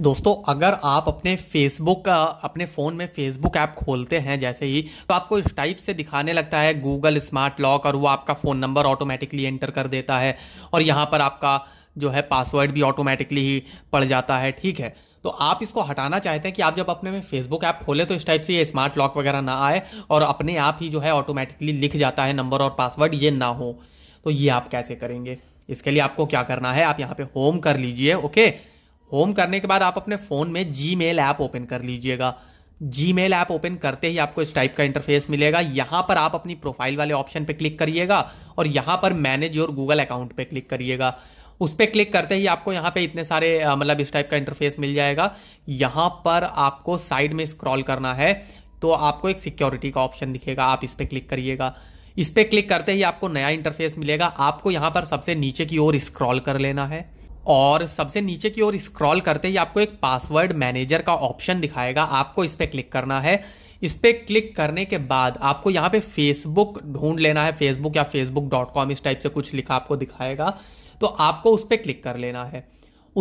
दोस्तों अगर आप अपने फेसबुक अपने फ़ोन में फेसबुक ऐप खोलते हैं जैसे ही तो आपको इस टाइप से दिखाने लगता है गूगल स्मार्ट लॉक और वो आपका फ़ोन नंबर ऑटोमेटिकली एंटर कर देता है और यहाँ पर आपका जो है पासवर्ड भी ऑटोमेटिकली ही पड़ जाता है ठीक है तो आप इसको हटाना चाहते हैं कि आप जब अपने में फेसबुक ऐप खोले तो इस टाइप से ये स्मार्ट लॉक वगैरह ना आए और अपने आप ही जो है ऑटोमेटिकली लिख जाता है नंबर और पासवर्ड ये ना हो तो ये आप कैसे करेंगे इसके लिए आपको क्या करना है आप यहाँ पे होम कर लीजिए ओके होम करने के बाद आप अपने फ़ोन में जी मेल ऐप ओपन कर लीजिएगा जी मेल ऐप ओपन करते ही आपको इस टाइप का इंटरफेस मिलेगा यहाँ पर आप अपनी प्रोफाइल वाले ऑप्शन पे क्लिक करिएगा और यहाँ पर मैनेज योर गूगल अकाउंट पे क्लिक करिएगा उस पर क्लिक करते ही आपको यहाँ पे इतने सारे मतलब इस टाइप का इंटरफेस मिल जाएगा यहाँ पर आपको साइड में स्क्रॉल करना है तो आपको एक सिक्योरिटी का ऑप्शन दिखेगा आप इस पर क्लिक करिएगा इस पर क्लिक करते ही आपको नया इंटरफेस मिलेगा आपको यहाँ पर सबसे नीचे की ओर स्क्रॉल कर लेना है और सबसे नीचे की ओर स्क्रॉल करते ही आपको एक पासवर्ड मैनेजर का ऑप्शन दिखाएगा आपको इस पर क्लिक करना है इस पर क्लिक करने के बाद आपको यहाँ पे फेसबुक ढूंढ लेना है फेसबुक या फेसबुक डॉट कॉम इस टाइप से कुछ लिखा आपको दिखाएगा तो आपको उस पर क्लिक कर लेना है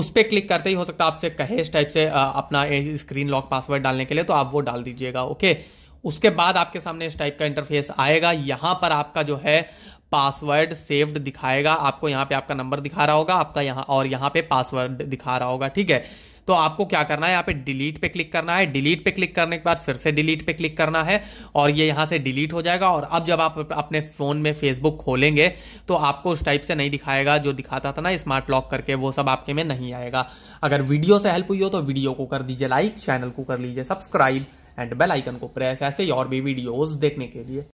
उस पर क्लिक करते ही हो सकता है आपसे कहे इस टाइप से अपना स्क्रीन लॉक पासवर्ड डालने के लिए तो आप वो डाल दीजिएगा ओके उसके बाद आपके सामने इस टाइप का इंटरफेस आएगा यहाँ पर आपका जो है पासवर्ड सेव्ड दिखाएगा आपको यहाँ पे आपका नंबर दिखा रहा होगा आपका यहाँ और यहाँ पे पासवर्ड दिखा रहा होगा ठीक है तो आपको क्या करना है यहाँ पे डिलीट पे क्लिक करना है डिलीट पे क्लिक करने के बाद फिर से डिलीट पे क्लिक करना है और ये यहाँ से डिलीट हो जाएगा और अब जब आप अपने फ़ोन में फेसबुक खोलेंगे तो आपको उस टाइप से नहीं दिखाएगा जो दिखाता था ना स्मार्ट लॉक करके वो सब आपके में नहीं आएगा अगर वीडियो से हेल्प हुई हो तो वीडियो को कर दीजिए लाइक चैनल को कर लीजिए सब्सक्राइब एंड बेल आइकन को प्रेस ऐसे और भी वीडियोज देखने के लिए